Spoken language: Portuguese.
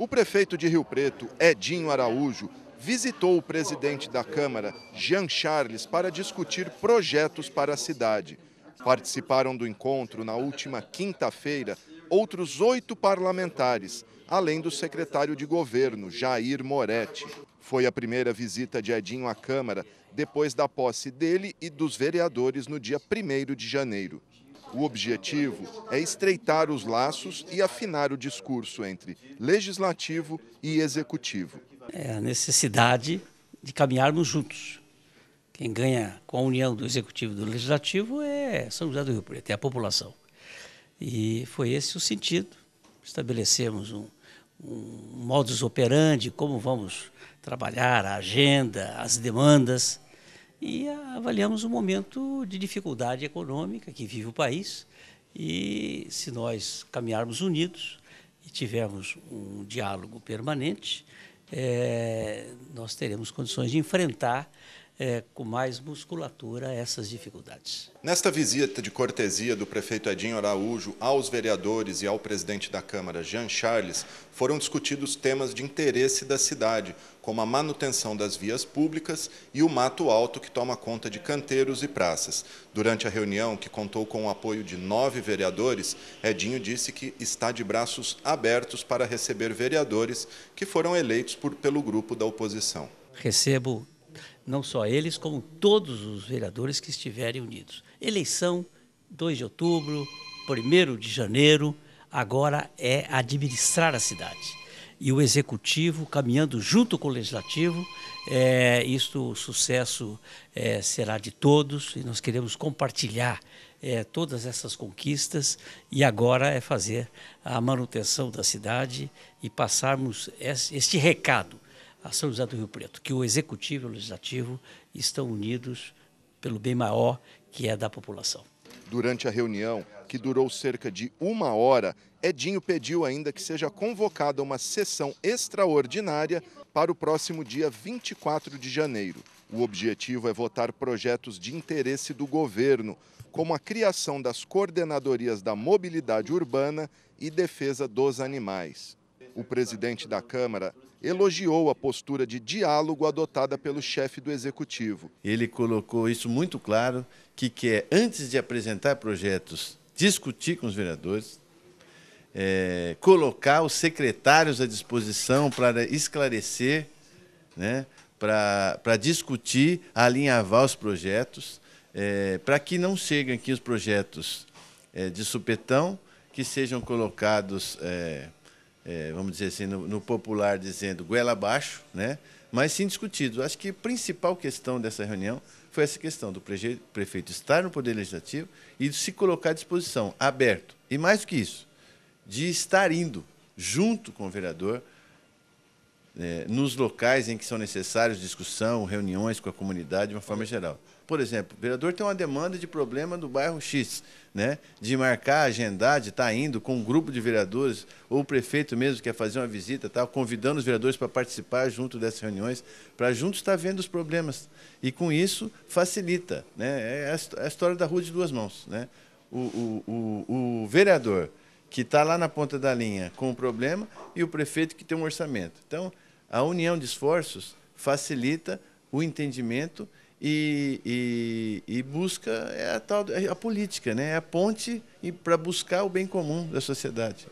O prefeito de Rio Preto, Edinho Araújo, visitou o presidente da Câmara, Jean Charles, para discutir projetos para a cidade. Participaram do encontro na última quinta-feira outros oito parlamentares, além do secretário de governo, Jair Moretti. Foi a primeira visita de Edinho à Câmara depois da posse dele e dos vereadores no dia 1 de janeiro. O objetivo é estreitar os laços e afinar o discurso entre legislativo e executivo. É a necessidade de caminharmos juntos. Quem ganha com a união do executivo e do legislativo é São José do Rio Preto, é a população. E foi esse o sentido. Estabelecemos um, um modus operandi, como vamos trabalhar a agenda, as demandas e avaliamos o momento de dificuldade econômica que vive o país. E se nós caminharmos unidos e tivermos um diálogo permanente, é, nós teremos condições de enfrentar é, com mais musculatura essas dificuldades. Nesta visita de cortesia do prefeito Edinho Araújo aos vereadores e ao presidente da Câmara, Jean Charles, foram discutidos temas de interesse da cidade, como a manutenção das vias públicas e o mato alto que toma conta de canteiros e praças. Durante a reunião, que contou com o apoio de nove vereadores, Edinho disse que está de braços abertos para receber vereadores que foram eleitos por, pelo grupo da oposição. Recebo não só eles, como todos os vereadores que estiverem unidos. Eleição 2 de outubro, 1 de janeiro, agora é administrar a cidade. E o executivo caminhando junto com o legislativo, é, isto o sucesso é, será de todos e nós queremos compartilhar é, todas essas conquistas e agora é fazer a manutenção da cidade e passarmos este recado a São José do Rio Preto, que o executivo e o legislativo estão unidos pelo bem maior que é da população. Durante a reunião, que durou cerca de uma hora, Edinho pediu ainda que seja convocada uma sessão extraordinária para o próximo dia 24 de janeiro. O objetivo é votar projetos de interesse do governo, como a criação das coordenadorias da mobilidade urbana e defesa dos animais. O presidente da Câmara elogiou a postura de diálogo adotada pelo chefe do executivo. Ele colocou isso muito claro que quer antes de apresentar projetos discutir com os vereadores, é, colocar os secretários à disposição para esclarecer, né, para, para discutir, alinhavar os projetos, é, para que não cheguem aqui os projetos é, de supetão que sejam colocados é, é, vamos dizer assim, no, no, popular dizendo goela abaixo, né? mas sim discutido. Acho que a principal questão dessa reunião foi essa questão do prefeito estar no Poder Legislativo e de se colocar à disposição, aberto. E mais do que isso, de estar indo junto com o vereador é, nos locais em que são necessários discussão, reuniões com a comunidade de uma forma geral. Por exemplo, o vereador tem uma demanda de problema do bairro X, né? de marcar, agendar, de estar tá indo com um grupo de vereadores, ou o prefeito mesmo quer fazer uma visita, tá? convidando os vereadores para participar junto dessas reuniões, para juntos estar tá vendo os problemas. E com isso facilita. Né? É, é a história da rua de duas mãos. Né? o, o, o, o vereador que está lá na ponta da linha com o problema e o prefeito que tem um orçamento. Então, a união de esforços facilita o entendimento e, e, e busca é a, tal, é a política, né? é a ponte para buscar o bem comum da sociedade.